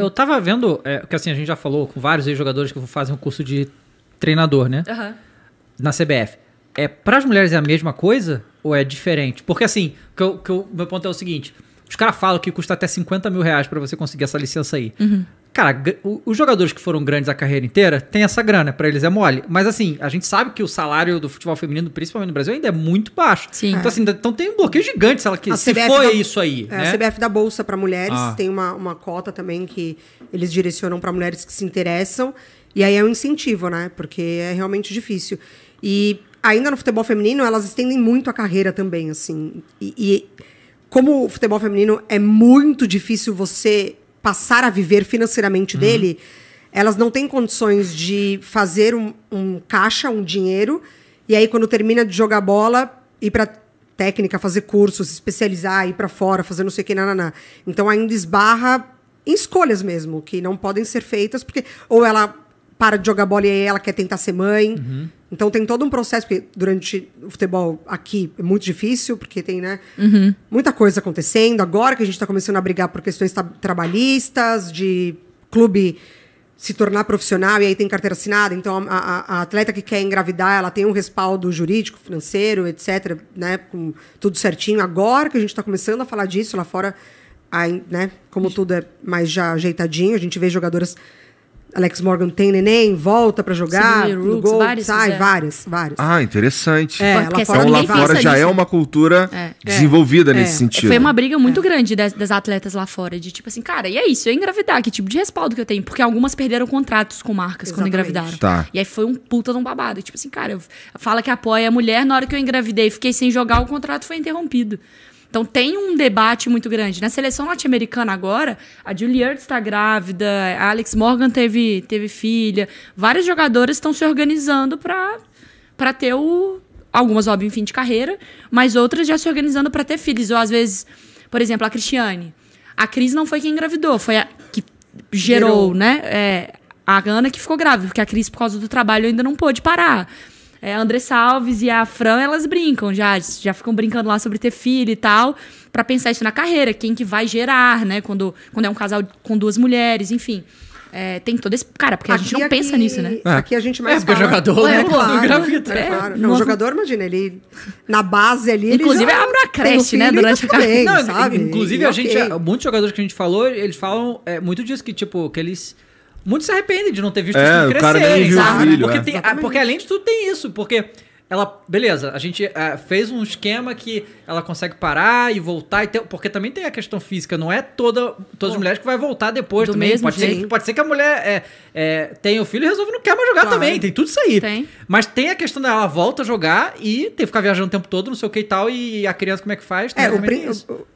Eu tava vendo, é, que assim, a gente já falou com vários jogadores que fazem um curso de treinador, né? Uhum. Na CBF. É, para as mulheres é a mesma coisa ou é diferente? Porque assim, que eu, que eu, meu ponto é o seguinte: os caras falam que custa até 50 mil reais para você conseguir essa licença aí. Uhum. Cara, os jogadores que foram grandes a carreira inteira têm essa grana, para eles é mole. Mas assim, a gente sabe que o salário do futebol feminino, principalmente no Brasil, ainda é muito baixo. Sim. Então, assim, então tem um bloqueio gigante se ela que se da, isso aí. É, né? A CBF da Bolsa para Mulheres ah. tem uma, uma cota também que eles direcionam para mulheres que se interessam. E aí é um incentivo, né? Porque é realmente difícil. E ainda no futebol feminino, elas estendem muito a carreira também, assim. e, e como o futebol feminino é muito difícil você passar a viver financeiramente uhum. dele, elas não têm condições de fazer um, um, caixa, um dinheiro, e aí quando termina de jogar bola, ir para técnica, fazer cursos, se especializar, ir para fora, fazer não sei o que, nananá. Então ainda esbarra em escolhas mesmo, que não podem ser feitas, porque ou ela para de jogar bola e aí ela quer tentar ser mãe, uhum. Então tem todo um processo, porque durante o futebol aqui é muito difícil, porque tem, né, uhum. muita coisa acontecendo. Agora que a gente está começando a brigar por questões trabalhistas, de clube se tornar profissional e aí tem carteira assinada. Então, a, a, a, atleta que quer engravidar, ela tem um respaldo jurídico, financeiro, etc., né? Com tudo certinho. Agora que a gente está começando a falar disso lá fora, aí, né? Como tudo é mais já ajeitadinho, a gente vê jogadoras Alex Morgan tem neném, volta para jogar, Sim, Rooks, gol, vários, sai, é. várias, várias. Ah, interessante. É, lá é fora, então lá fora já é uma cultura é. é. desenvolvida é. nesse sentido. Foi uma briga muito é. grande das, das, atletas lá fora, de tipo assim, cara, e é isso, eu engravidar, que tipo de respaldo que eu tenho? Porque algumas perderam contratos com marcas Exatamente. quando engravidaram. Tá. E aí foi um puta de um babado. Tipo assim, cara, fala que apoia a mulher, na hora que eu engravidei fiquei sem jogar, o contrato foi interrompido. Então tem um debate muito grande. Na seleção norte-americana agora, a Ertz está grávida, a Alex Morgan teve, teve filha, várias jogadoras estão se organizando para ter o. Algumas, óbvio, em fim de carreira, mas outras já se organizando para ter filhos. Ou às vezes, por exemplo, a Cristiane. A Cris não foi quem engravidou, foi a que gerou, gerou. né? É, a Ana que ficou grávida, porque a Cris, por causa do trabalho, ainda não pôde parar é, a Andressa Alves e a Fran, elas brincam já, já ficam brincando lá sobre ter filho e tal, para pensar isso na carreira, quem que vai gerar, né? Quando, quando é um casal com duas mulheres, enfim. É, tem todo esse. Cara, porque aqui, a gente não aqui, pensa nisso, né? Aqui a é. gente mais. É, porque o jogador né, é, né? claro, É, claro. Não, o jogador, imagina, ele. Na base ali. Inclusive, ele abre a creche, né? Tá durante a carreira. Sabe? Inclusive, e, a gente. Okay. Muitos jogadores que a gente falou, eles falam é, muito disso, que, tipo, que eles muito se arrependem de não ter visto é, isso crescer, o cara nem viu Filho, porque, é. tem, ah, porque além de tudo tem isso, porque ela, beleza, a gente é, fez um esquema que ela consegue parar e voltar, e ter, porque também tem a questão física, não é toda, todas as mulheres que vai voltar depois Do também. pode, Ser, pode ser que a mulher é, é, tenha o filho e resolve não quer mais jogar claro. também, tem tudo isso aí. Tem. Mas tem a questão dela, volta a jogar e tem que ficar viajando o tempo todo, não sei o que e tal, e a criança como é que faz? É, o, prin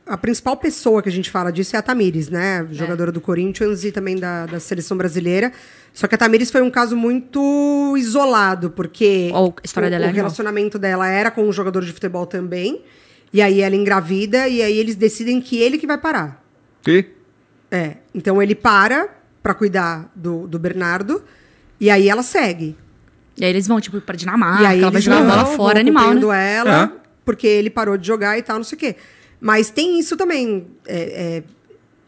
a principal pessoa que a gente fala disso é a Tamires, né? É. Jogadora é. do Corinthians e também da, da seleção brasileira. Só que a Tamires foi um caso muito isolado, porque oh, o, dela o é relacionamento dela era com um jogador de futebol também. E aí ela engravida, e aí eles decidem que ele que vai parar. que É. Então ele para para cuidar do, do Bernardo, e aí ela segue. E aí eles vão, tipo, pra Dinamarca, e aí ela vai jogar bola fora, animal, né? ela, é. porque ele parou de jogar e tal, não sei o quê. Mas tem isso também. É, é,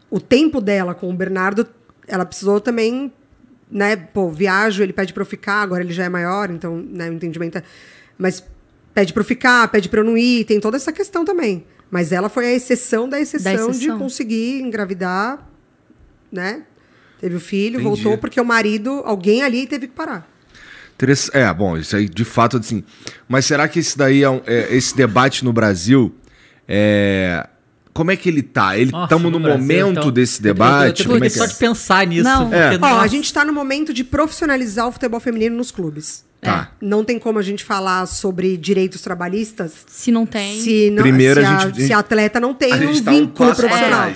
o tempo dela com o Bernardo, ela precisou também, né? Pô, viajo, ele pede pra eu ficar, agora ele já é maior, então, né, o entendimento é. Mas pede pra eu ficar, pede pra eu não ir, tem toda essa questão também. Mas ela foi a exceção da exceção, da exceção. de conseguir engravidar, né? Teve o filho, Entendi. voltou porque o marido, alguém ali teve que parar. É, bom, isso aí de fato assim. Mas será que esse daí é, um, é esse debate no Brasil é, como é que ele tá? Ele estamos no, no Brasil, momento então, desse debate? Eu, eu, eu, eu só é? é? de pensar nisso. Não, é. a gente está no momento de profissionalizar o futebol feminino nos clubes. Tá. É. Não tem como a gente falar sobre direitos trabalhistas se não tem. Se não, Primeiro se a, gente, se atleta não tem não tá um vínculo um profissional.